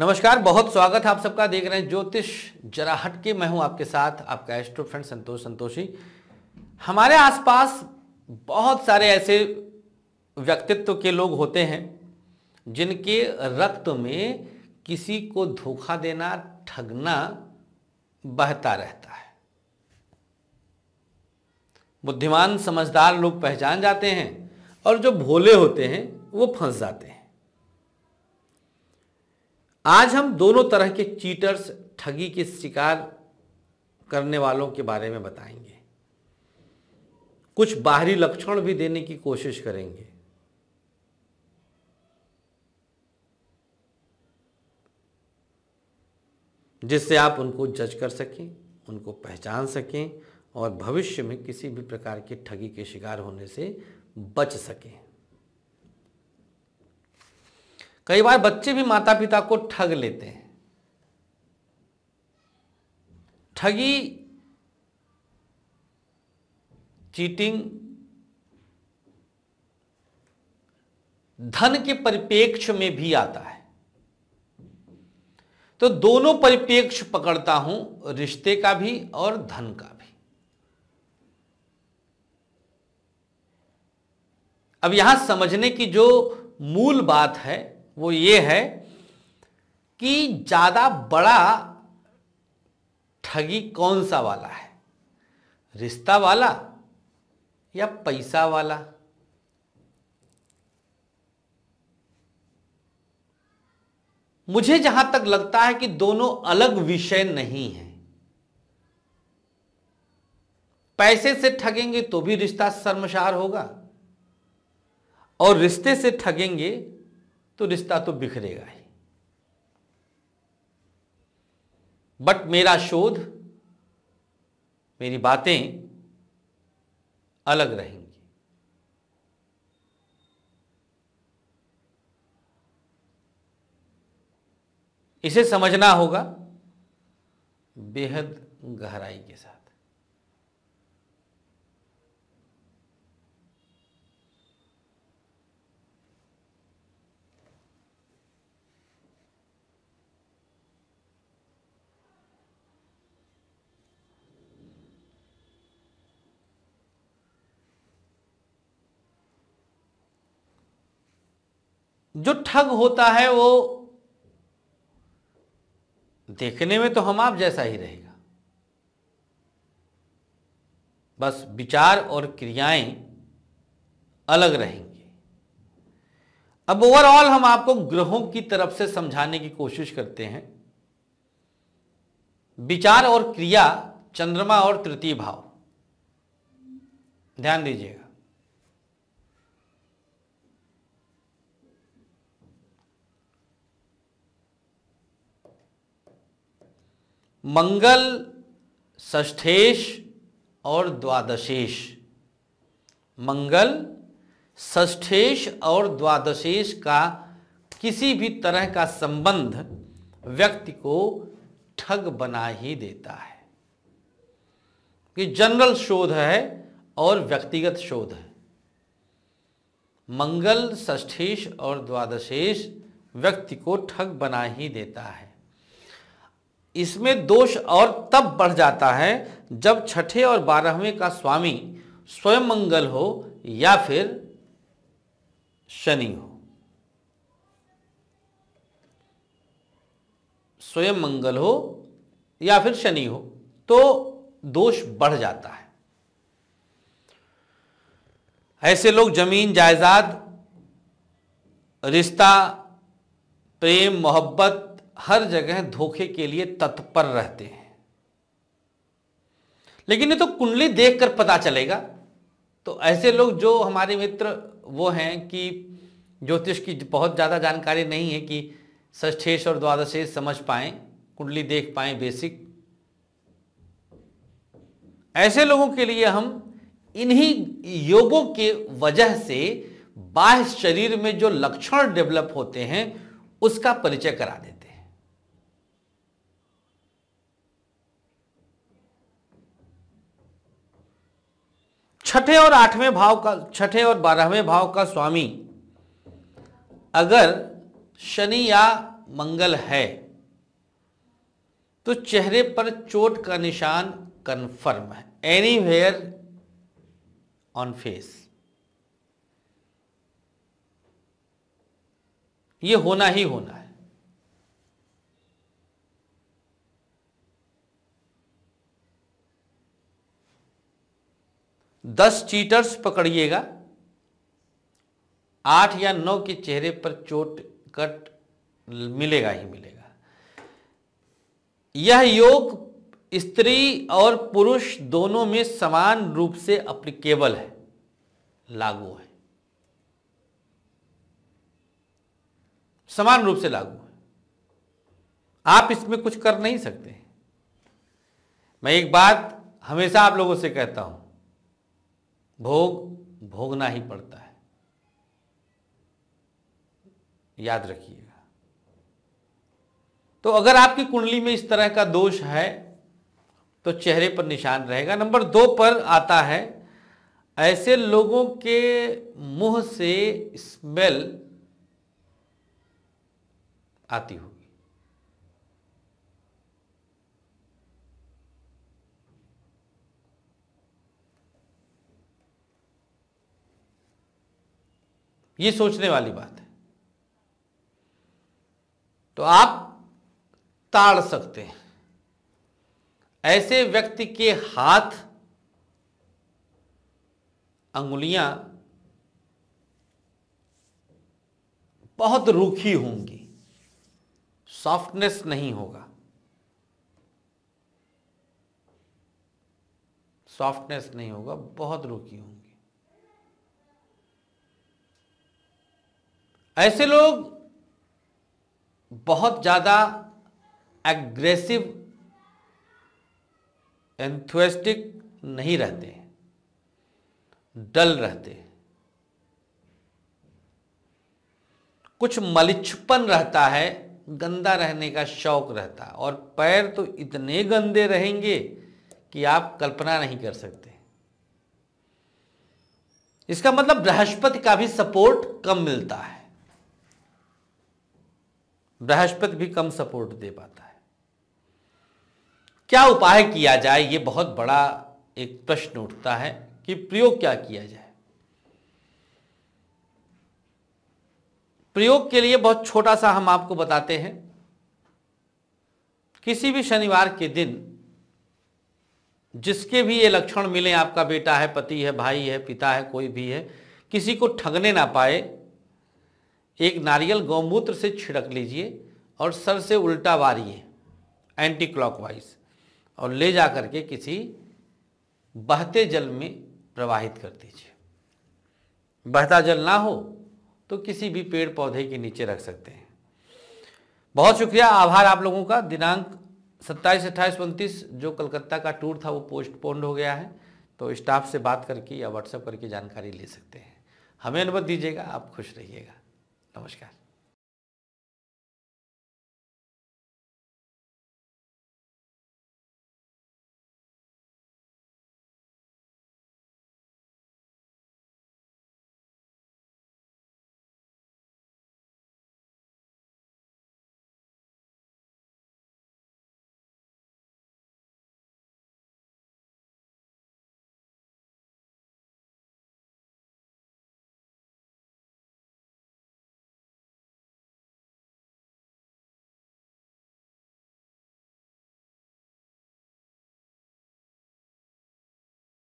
नमस्कार बहुत स्वागत है आप सबका देख रहे हैं ज्योतिष जराहट के मैं हूं आपके साथ आपका एस्ट्रो फ्रेंड संतोष संतोषी हमारे आसपास बहुत सारे ऐसे व्यक्तित्व के लोग होते हैं जिनके रक्त में किसी को धोखा देना ठगना बहता रहता है बुद्धिमान समझदार लोग पहचान जाते हैं और जो भोले होते हैं वो फंस जाते हैं आज हम दोनों तरह के चीटर्स ठगी के शिकार करने वालों के बारे में बताएंगे कुछ बाहरी लक्षण भी देने की कोशिश करेंगे जिससे आप उनको जज कर सकें उनको पहचान सकें और भविष्य में किसी भी प्रकार की ठगी के शिकार होने से बच सकें कई बार बच्चे भी माता पिता को ठग लेते हैं ठगी चीटिंग धन के परिपेक्ष में भी आता है तो दोनों परिपेक्ष पकड़ता हूं रिश्ते का भी और धन का भी अब यहां समझने की जो मूल बात है वो ये है कि ज़्यादा बड़ा ठगी कौन सा वाला है रिश्ता वाला या पैसा वाला मुझे जहां तक लगता है कि दोनों अलग विषय नहीं है पैसे से ठगेंगे तो भी रिश्ता शर्मशार होगा और रिश्ते से ठगेंगे तो रिश्ता तो बिखरेगा ही बट मेरा शोध मेरी बातें अलग रहेंगी इसे समझना होगा बेहद गहराई के साथ जो ठग होता है वो देखने में तो हम आप जैसा ही रहेगा बस विचार और क्रियाएं अलग रहेंगी अब ओवरऑल हम आपको ग्रहों की तरफ से समझाने की कोशिश करते हैं विचार और क्रिया चंद्रमा और तृतीय भाव ध्यान दीजिएगा मंगल ष्ठेश और द्वादशेश मंगल ष्ठेश और द्वादशेश का किसी भी तरह का संबंध व्यक्ति को ठग बना ही देता है कि जनरल शोध है और व्यक्तिगत शोध है मंगल ष्ठेश और द्वादशेश व्यक्ति को ठग बना ही देता है इसमें दोष और तब बढ़ जाता है जब छठे और बारहवें का स्वामी स्वयं मंगल हो या फिर शनि हो स्वयं मंगल हो या फिर शनि हो तो दोष बढ़ जाता है ऐसे लोग जमीन जायदाद रिश्ता प्रेम मोहब्बत हर जगह धोखे के लिए तत्पर रहते हैं लेकिन ये तो कुंडली देखकर पता चलेगा तो ऐसे लोग जो हमारे मित्र वो हैं कि ज्योतिष की बहुत ज़्यादा जानकारी नहीं है कि ष्ठेश और द्वादशेश समझ पाएं कुंडली देख पाए बेसिक ऐसे लोगों के लिए हम इन्हीं योगों के वजह से बाह्य शरीर में जो लक्षण डेवलप होते हैं उसका परिचय करा देते छठे और आठवें भाव का छठे और बारहवें भाव का स्वामी अगर शनि या मंगल है तो चेहरे पर चोट का निशान कन्फर्म है एनी वेयर ऑन फेस ये होना ही होना है दस चीटर्स पकड़िएगा आठ या नौ के चेहरे पर चोट कट मिलेगा ही मिलेगा यह योग स्त्री और पुरुष दोनों में समान रूप से अप्लीकेबल है लागू है समान रूप से लागू है आप इसमें कुछ कर नहीं सकते मैं एक बात हमेशा आप लोगों से कहता हूं भोग भोगना ही पड़ता है याद रखिएगा तो अगर आपकी कुंडली में इस तरह का दोष है तो चेहरे पर निशान रहेगा नंबर दो पर आता है ऐसे लोगों के मुंह से स्मेल आती हो ये सोचने वाली बात है तो आप ताड़ सकते हैं ऐसे व्यक्ति के हाथ अंगुलियां बहुत रूखी होंगी सॉफ्टनेस नहीं होगा सॉफ्टनेस नहीं होगा बहुत रूखी होंगी ऐसे लोग बहुत ज़्यादा एग्रेसिव एंथुएस्टिक नहीं रहते डल रहते कुछ मलिच्छपन रहता है गंदा रहने का शौक रहता है और पैर तो इतने गंदे रहेंगे कि आप कल्पना नहीं कर सकते इसका मतलब बृहस्पति का भी सपोर्ट कम मिलता है बृहस्पति भी कम सपोर्ट दे पाता है क्या उपाय किया जाए ये बहुत बड़ा एक प्रश्न उठता है कि प्रयोग क्या किया जाए प्रयोग के लिए बहुत छोटा सा हम आपको बताते हैं किसी भी शनिवार के दिन जिसके भी ये लक्षण मिले आपका बेटा है पति है भाई है पिता है कोई भी है किसी को ठगने ना पाए एक नारियल गौमूत्र से छिड़क लीजिए और सर से उल्टा वारिए एंटी क्लॉकवाइज और ले जा करके किसी बहते जल में प्रवाहित कर दीजिए बहता जल ना हो तो किसी भी पेड़ पौधे के नीचे रख सकते हैं बहुत शुक्रिया आभार आप लोगों का दिनांक सत्ताईस अट्ठाईस उनतीस जो कलकत्ता का टूर था वो पोस्टपोन हो गया है तो स्टाफ से बात करके या व्हाट्सएप करके जानकारी ले सकते हैं हमें अनुमति दीजिएगा आप खुश रहिएगा नमस्कार